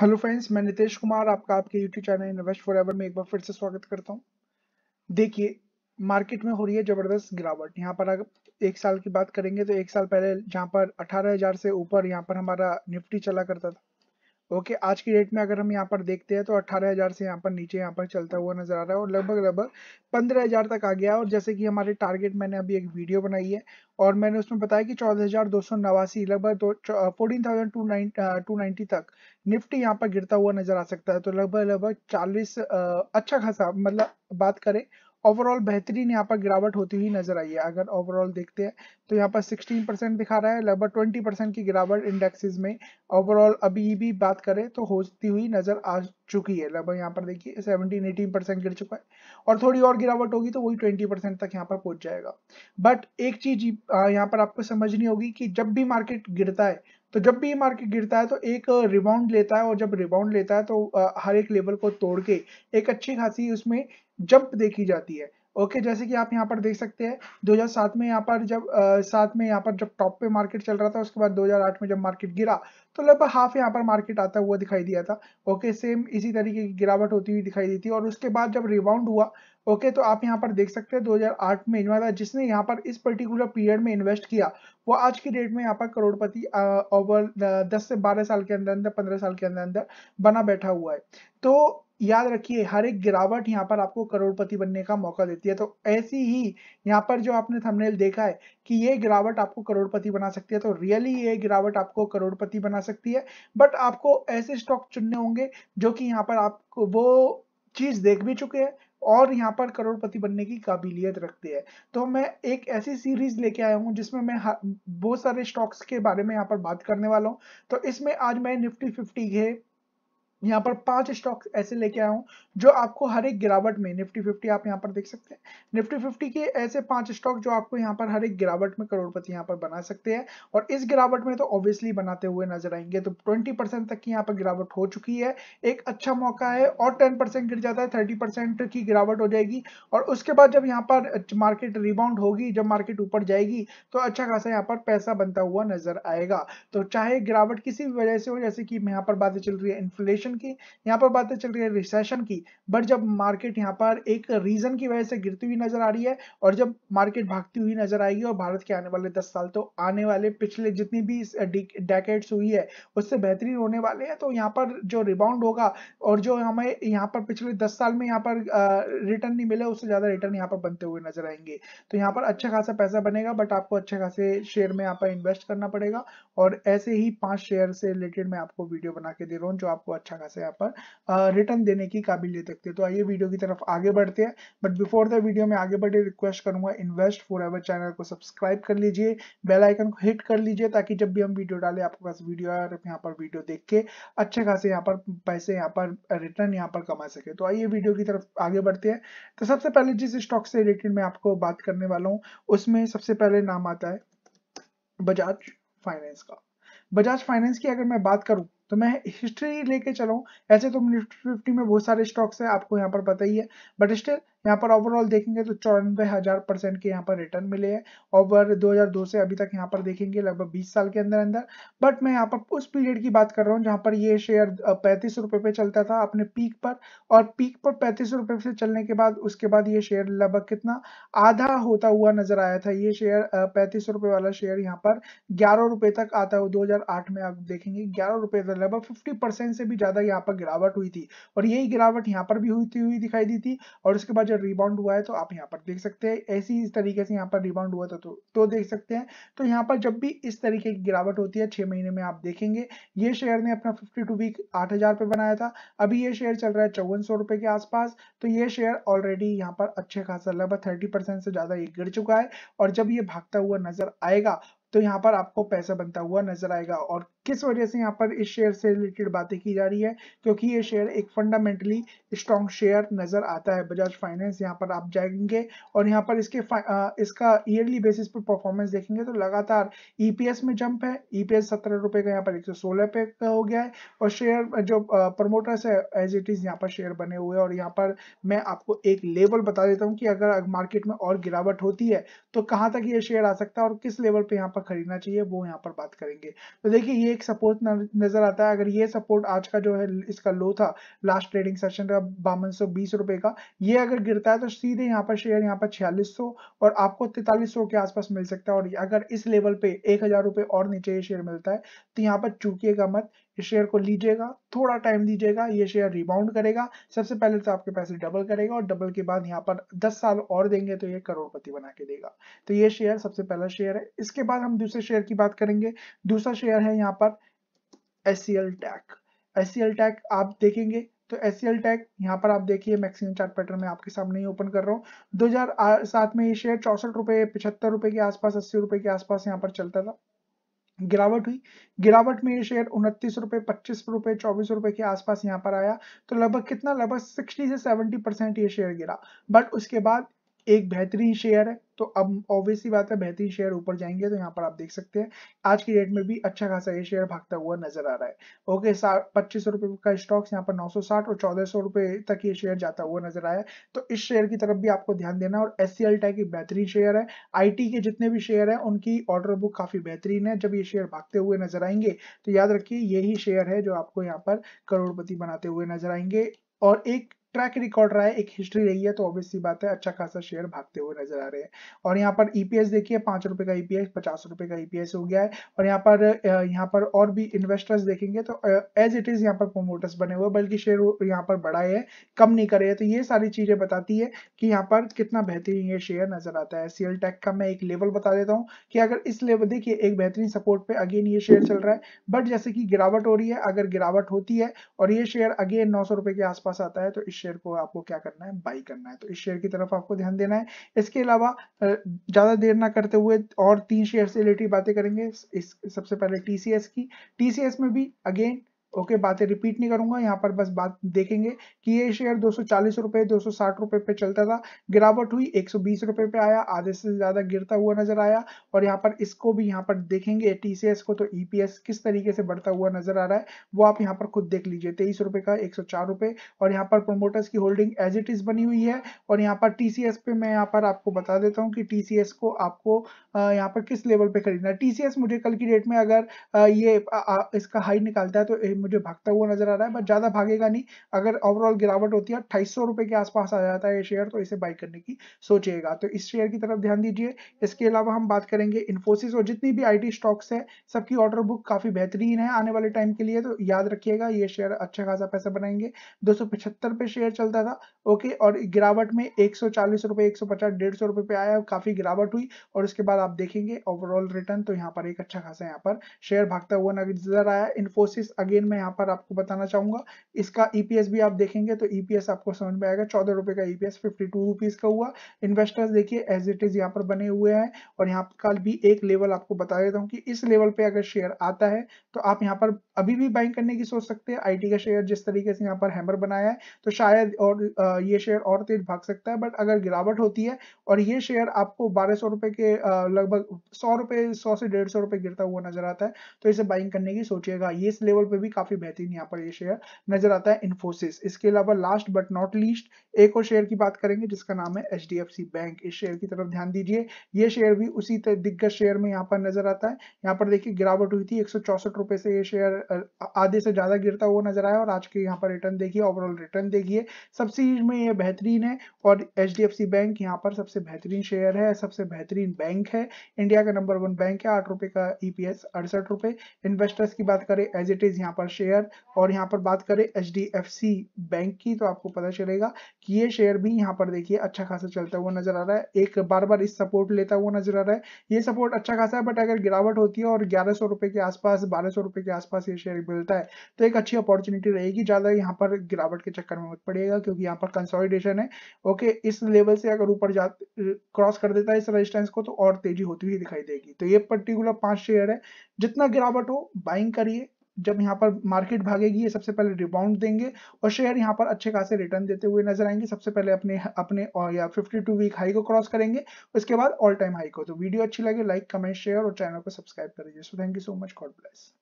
hello friends मैं नितेश कुमार आपका आपके YouTube channel invest for ever में एक बार फिर से स्वागत करता हूं देखिए मार्केट में हो रही है ज़बरदस्त गिरावट यहां पर अगर एक साल की बात करेंगे तो एक साल पहले जहां पर 18,000 से ऊपर यहां पर हमारा निफ्टी चला करता था ओके okay, आज की डेट में अगर हम यहाँ पर देखते हैं तो 18,000 से यहाँ पर नीचे यहाँ पर चलता हुआ नजर आ रहा है और लगभग लगभग 15,000 तक आ गया है और जैसे कि हमारे टारगेट मैंने अभी एक वीडियो बनाई है और मैंने उसमें बताया कि चौदह लगभग फोर्टीन थाउजेंड टू तक निफ्टी यहाँ पर गिरता हुआ नजर आ सकता है तो लगभग लगभग चालीस अच्छा खासा मतलब बात करें ओवरऑल बेहतरीन यहाँ पर गिरावट होती हुई नजर आई है अगर ओवरऑल देखते हैं तो यहाँ पर 16 परसेंट दिखा रहा है लगभग 20 परसेंट की गिरावट इंडेक्सेस में ओवरऑल अभी भी बात करें तो होती हुई नजर आ चुकी है लगभग यहाँ पर देखिए 17 18 परसेंट गिर चुका है और थोड़ी और गिरावट होगी तो वही 20 परसेंट तक यहाँ पर पहुंच जाएगा बट एक चीज यहाँ पर आपको समझनी होगी कि जब भी मार्केट गिरता है तो जब भी ये मार्केट गिरता है तो एक रिबाउंड लेता है और जब रिबाउंड लेता है तो हर एक लेवल को तोड़ के एक अच्छी खासी उसमें जंप देखी जाती है ओके okay, जैसे कि आप यहाँ पर देख सकते हैं 2007 में यहाँ पर जब आ, साथ में यहाँ पर जब टॉप पे मार्केट चल रहा था उसके बाद 2008 में जब मार्केट गिरा तो लगभग हाफ यहाँ पर मार्केट आता हुआ दिखाई दिया था ओके okay, सेम इसी तरीके की गिरावट होती हुई दिखाई दी थी और उसके बाद जब रिबाउंड हुआ ओके okay, तो आप यहाँ पर देख सकते हैं दो में जिसने यहाँ पर इस पर्टिकुलर पीरियड में इन्वेस्ट किया वो आज की डेट में यहाँ पर करोड़पति ओवर दस से बारह साल के अंदर अंदर पंद्रह साल के अंदर अंदर बना बैठा हुआ है तो याद रखिए हर एक गिरावट यहाँ पर आपको करोड़पति बनने का मौका देती है तो ऐसी ही यहाँ पर जो आपने थंबनेल देखा है कि ये गिरावट आपको करोड़पति बना सकती है तो रियली ये गिरावट आपको करोड़पति बना सकती है बट आपको ऐसे स्टॉक चुनने होंगे जो कि यहाँ पर आपको वो चीज देख भी चुके हैं और यहाँ पर करोड़पति बनने की काबिलियत रखते हैं तो मैं एक ऐसी सीरीज लेके आया हूँ जिसमें मैं बहुत सारे स्टॉक्स के बारे में यहाँ पर बात करने वाला हूँ तो इसमें आज मैं निफ्टी फिफ्टी के यहाँ पर पांच स्टॉक ऐसे लेके आया हूँ जो आपको हर एक गिरावट में निफ्टी फिफ्टी आप यहाँ पर देख सकते हैं निफ्टी फिफ्टी के ऐसे पांच स्टॉक जो आपको यहाँ पर हर एक गिरावट में करोड़पति यहाँ पर बना सकते हैं और इस गिरावट में तो ऑब्वियसली बनाते हुए नजर आएंगे तो 20 परसेंट तक की यहाँ पर गिरावट हो चुकी है एक अच्छा मौका है और टेन परसेंट गिर जाता है थर्टी परसेंट की गिरावट हो जाएगी और उसके बाद जब यहाँ पर मार्केट रिबाउंड होगी जब मार्केट ऊपर जाएगी तो अच्छा खासा यहाँ पर पैसा बनता हुआ नजर आएगा तो चाहे गिरावट किसी भी वजह से हो जैसे कि यहाँ पर बातें चल रही है इन्फ्लेशन रिसेशन की यहाँ पर बातें चल रही है रिसेशन की बट जब मार्केट यहाँ पर एक रीजन की वजह से गिरती हुई नजर आ रही है और जब मार्केट भागती हुई नजर आएगी और भारत के आने वाले दस साल तो आने वाले पिछले जितनी भी डेकेट्स हुई है उससे बेहतरीन होने वाले हैं तो यहाँ पर जो रिबाउंड होगा और जो हमें यहाँ पर पिछले दस साल में यहाँ पर रिटर्न नहीं मिले उससे ज्यादा रिटर्न यहाँ पर बनते हुए नजर आएंगे तो यहाँ पर अच्छा खासा पैसा बनेगा बट आपको अच्छे खासे शेयर में यहाँ पर इन्वेस्ट करना पड़ेगा और ऐसे ही पांच शेयर से रिलेटेड मैं आपको वीडियो बना के दे रहा हूँ जो आपको अच्छा अच्छा खासा यहाँ पर रिटर्न देने की काबिलियत रखती है तो आइए वीडियो की तरफ आगे बढ़ते हैं बट बिफोर द वीडियो में आगे बढ़े रिक्वेस्ट करूंगा इन्वेस्ट फॉर एवर चैनल को सब्सक्राइब कर लीजिए बेल आइकन को हिट कर लीजिए ताकि जब भी हम वीडियो डालें आपके पास वीडियो आए और यहाँ पर वीडियो देख के अच्छे खासे यहाँ पर पैसे यहाँ पर रिटर्न यहाँ पर कमा सके तो आइए वीडियो की तरफ आगे बढ़ते हैं तो सबसे पहले जिस स्टॉक से रिलेटेड मैं आपको बात करने वाला हूँ उसमें सबसे पहले नाम आता है बजाज फाइनेंस का बजाज फाइनेंस की अगर मैं बात करूं तो मैं हिस्ट्री लेके चला ऐसे तो निफ्टी फिफ्टी में बहुत सारे स्टॉक्स हैं आपको यहाँ पर पता ही है बट स्टिल यहाँ पर ओवरऑल देखेंगे तो चौरानवे हजार परसेंट के यहाँ पर रिटर्न मिले हैं ओवर 2002 से अभी तक यहाँ पर देखेंगे लगभग 20 साल के अंदर अंदर बट मैं यहाँ पर उस पीरियड की बात कर रहा हूँ जहाँ पर ये शेयर पैंतीस रुपये पे चलता था अपने पीक पर और पीक पर पैंतीस रुपये से चलने के बाद उसके बाद ये शेयर लगभग कितना आधा होता हुआ नजर आया था ये शेयर पैंतीस रुपये वाला शेयर यहाँ पर ग्यारह रुपये तक आता हुआ दो में आप देखेंगे ग्यारह रुपये तक लगभग फिफ्टी से भी ज्यादा यहाँ पर गिरावट हुई थी और यही गिरावट यहाँ पर भी हुई हुई दिखाई दी थी और उसके बाद मीटर रिबाउंड हुआ है तो आप यहाँ पर देख सकते हैं ऐसी इस तरीके से यहाँ पर रिबाउंड हुआ था तो, तो देख सकते हैं तो यहाँ पर जब भी इस तरीके की गिरावट होती है छह महीने में आप देखेंगे ये शेयर ने अपना फिफ्टी टू वीक आठ हज़ार पे बनाया था अभी ये शेयर चल रहा है चौवन सौ रुपये के आसपास तो ये शेयर ऑलरेडी यहाँ पर अच्छे खासा लगभग थर्टी परसेंट से ज़्यादा ये गिर चुका है और जब ये भागता हुआ नजर आएगा तो यहाँ पर आपको पैसा बनता हुआ नजर आएगा और किस वजह से यहाँ पर इस शेयर से रिलेटेड बातें की जा रही है क्योंकि ये शेयर एक फंडामेंटली स्ट्रॉन्ग शेयर नजर आता है बजाज फाइनेंस यहाँ पर आप जाएंगे और यहाँ पर इसके आ, इसका ईयरली बेसिस पर परफॉर्मेंस देखेंगे तो लगातार ईपीएस e में जंप है ईपीएस e सत्रह रुपए का यहाँ पर एक सौ सोलह पे का हो गया है और शेयर जो प्रमोटर्स है एज इट इज यहाँ पर शेयर बने हुए और यहाँ पर मैं आपको एक लेवल बता देता हूँ कि अगर मार्केट में और गिरावट होती है तो कहाँ तक ये शेयर आ सकता है और किस लेवल पर यहाँ पर खरीदना चाहिए वो यहाँ पर बात करेंगे तो देखिए ये एक सपोर्ट नजर आता है अगर ये सपोर्ट आज का जो है इसका लो था लास्ट ट्रेडिंग सेशन का बावन सौ बीस रुपए का ये अगर गिरता है तो सीधे यहाँ पर शेयर यहाँ पर छियालीस सौ और आपको तैतालीस सौ के आसपास मिल सकता है और अगर इस लेवल पे एक हजार रुपए और नीचे ये शेयर मिलता है तो यहाँ पर चूकिएगा मत इस शेयर को लीजिएगा थोड़ा टाइम दीजिएगा ये शेयर रिबाउंड करेगा सबसे पहले तो आपके पैसे डबल करेगा और डबल के बाद यहाँ पर 10 साल और देंगे तो ये करोड़पति बना के देगा तो ये शेयर सबसे पहला शेयर है इसके बाद हम दूसरे शेयर की बात करेंगे दूसरा शेयर है यहाँ पर S C L tech S C L tech आप देखेंगे तो एस सी एल टैक यहाँ पर आप देखिए मैक्सिमम चार्ट पैटर्न में आपके सामने ही ओपन कर रहा हूँ सात में ये शेयर चौसठ रुपए पिछहत्तर रुपए के आसपास अस्सी रुपए के आसपास यहाँ पर चलता था गिरावट हुई गिरावट में ये शेयर उनतीस रुपए पच्चीस रुपए चौबीस रुपए के आसपास यहाँ पर आया तो लगभग कितना लगभग सिक्सटी से सेवेंटी परसेंट ये शेयर गिरा बट उसके बाद एक बेहतरीन शेयर है तो अब ऑब्वियसली बात है बेहतरीन शेयर ऊपर जाएंगे तो यहाँ पर आप देख सकते हैं आज की डेट में भी अच्छा खासा ये शेयर भागता हुआ नजर आ रहा है ओके पच्चीस सौ रुपए का स्टॉक्स यहाँ पर 960 और चौदह सौ रुपए तक ये शेयर जाता हुआ नजर आया तो इस शेयर की तरफ भी आपको ध्यान देना और एस सी एक बेहतरीन शेयर है आई के जितने भी शेयर है उनकी ऑर्डर बुक काफी बेहतरीन है जब ये शेयर भागते हुए नजर आएंगे तो याद रखिये यही शेयर है जो आपको यहाँ पर करोड़पति बनाते हुए नजर आएंगे और एक ट्रैक रिकॉर्ड रहा है एक हिस्ट्री रही है तो ऑब्वियसली बात है अच्छा खासा शेयर भागते हुए नजर आ रहे हैं और यहाँ पर ईपीएस e देखिए पांच रुपए का ईपीएस e पचास रुपए का ईपीएस e हो गया है और यहाँ पर यहाँ पर और भी इन्वेस्टर्स देखेंगे तो एज इट इज यहाँ पर प्रोमोटर्स बने हुए बल्कि शेयर यहाँ पर बढ़ाए है कम नहीं करे तो ये सारी चीजें बताती है कि यहाँ पर कितना बेहतरीन ये शेयर नजर आता है सीएल टेक का मैं एक लेवल बता देता हूँ कि अगर इस लेवल देखिए एक बेहतरीन सपोर्ट पे अगेन ये शेयर चल रहा है बट जैसे कि गिरावट हो रही है अगर गिरावट होती है और ये शेयर अगेन नौ सौ के आसपास आता है तो इस शेयर को आपको क्या करना है बाई करना है तो इस शेयर की तरफ आपको ध्यान देना है इसके अलावा ज्यादा देर ना करते हुए और तीन शेयर से रिलेटेड बातें करेंगे इस सबसे पहले टीसीएस की टीसीएस में भी अगेन ओके okay, बातें रिपीट नहीं करूंगा यहाँ पर बस बात देखेंगे कि ये शेयर दो सौ रुपए दो रुपए पे चलता था गिरावट हुई एक रुपए पे आया आधे से ज्यादा गिरता हुआ नजर आया और यहाँ पर इसको भी यहाँ पर देखेंगे टीसीएस को तो ईपीएस e किस तरीके से बढ़ता हुआ नजर आ रहा है वो आप यहाँ पर खुद देख लीजिए तेईस का एक रुपए और यहाँ पर प्रोमोटर्स की होल्डिंग एज इट इज बनी हुई है और यहाँ पर टीसीएस पे मैं यहाँ पर आपको बता देता हूँ कि टीसीएस को आपको यहाँ पर किस लेवल पे खरीदना है टीसीएस मुझे कल की डेट में अगर ये इसका हाई निकालता है तो मुझे भागता हुआ नजर आ रहा है बट ज्यादा भागेगा नहीं अगर ओवरऑल गिरावट होती है अट्ठाईस सौ रुपए के आसपास आ जाता है ये शेयर तो इसे बाई करने की सोचिएगा तो इस शेयर की तरफ ध्यान दीजिए इसके अलावा हम बात करेंगे इन्फोसिस और जितनी भी आई स्टॉक्स है सबकी ऑर्डर बुक काफी बेहतरीन है आने वाले टाइम के लिए तो याद रखिएगा ये शेयर अच्छा खासा पैसा बनाएंगे दो पे शेयर चलता था ओके और गिरावट में एक सौ चालीस रुपए पे आया काफी गिरावट हुई और उसके बाद आप देखेंगे ओवरऑल रिटर्न तो यहाँ पर एक अच्छा खासा यहाँ पर शेयर भागता हुआ नजर आया इन्फोसिस अगेन लेकिन में यहाँ पर आपको बताना चाहूंगा इसका ईपीएस e भी आप देखेंगे तो ईपीएस e आपको समझ में आएगा चौदह रुपए का ईपीएस फिफ्टी टू रुपीज का हुआ इन्वेस्टर्स देखिए एज इट इज यहाँ पर बने हुए हैं और यहाँ का भी एक लेवल आपको बता देता हूँ कि इस लेवल पे अगर शेयर आता है तो आप यहाँ पर अभी भी बाइंग करने की सोच सकते हैं आई का शेयर जिस तरीके से यहाँ पर हैमर बनाया है तो शायद और ये शेयर और तेज भाग सकता है बट अगर गिरावट होती है और ये शेयर आपको बारह रुपए के लगभग सौ रुपए सौ से डेढ़ सौ रुपए गिरता हुआ नजर आता है तो इसे बाइंग करने की सोचिएगा ये इस लेवल पे भी काफी बेहतरीन यहाँ पर ये शेयर नजर आता है इन्फोसिस इसके अलावा लास्ट बट नॉट लीस्ट एक और शेयर की बात करेंगे जिसका नाम है एच बैंक इस शेयर की तरफ ध्यान दीजिए ये शेयर भी उसी दिग्गज शेयर में यहाँ पर नजर आता है यहाँ पर देखिए गिरावट हुई थी एक से ये शेयर आधे से ज्यादा गिरता हुआ नजर आया और आज के यहाँ पर रिटर्न देखिए ओवरऑल रिटर्न देखिए सबसे में ये बेहतरीन है और एच बैंक यहाँ पर सबसे बेहतरीन शेयर है सबसे बेहतरीन बैंक है इंडिया का नंबर वन बैंक है आठ रुपए का ईपीएस e अड़सठ रुपए इन्वेस्टर्स की बात करें एज इट इज यहाँ पर पर शेयर और यहाँ पर बात करें एच बैंक की तो आपको पता चलेगा कि ये शेयर भी यहाँ पर देखिए अच्छा खासा चलता हुआ नजर आ रहा है एक बार बार इस सपोर्ट लेता हुआ नजर आ रहा है ये सपोर्ट अच्छा खासा है बट अगर गिरावट होती है और ग्यारह सौ रुपए के आसपास बारह सौ रुपए के आसपास ये शेयर मिलता है तो एक अच्छी अपॉर्चुनिटी रहेगी ज्यादा यहाँ पर गिरावट के चक्कर में मत पड़ेगा क्योंकि यहाँ पर कंसोलिडेशन है ओके इस लेवल से अगर ऊपर जा क्रॉस कर देता है इस रजिस्टेंस को तो और तेजी होती हुई दिखाई देगी तो ये पर्टिकुलर पांच शेयर है जितना गिरावट हो बाइंग करिए जब यहाँ पर मार्केट भागेगी ये सबसे पहले रिबाउंड देंगे और शेयर यहाँ पर अच्छे खासे रिटर्न देते हुए नजर आएंगे सबसे पहले अपने अपने और या 52 वीक हाई को क्रॉस करेंगे उसके बाद ऑल टाइम हाई को तो वीडियो अच्छी लगे लाइक कमेंट शेयर और चैनल को सब्सक्राइब कर दीजिए so thank you so much God bless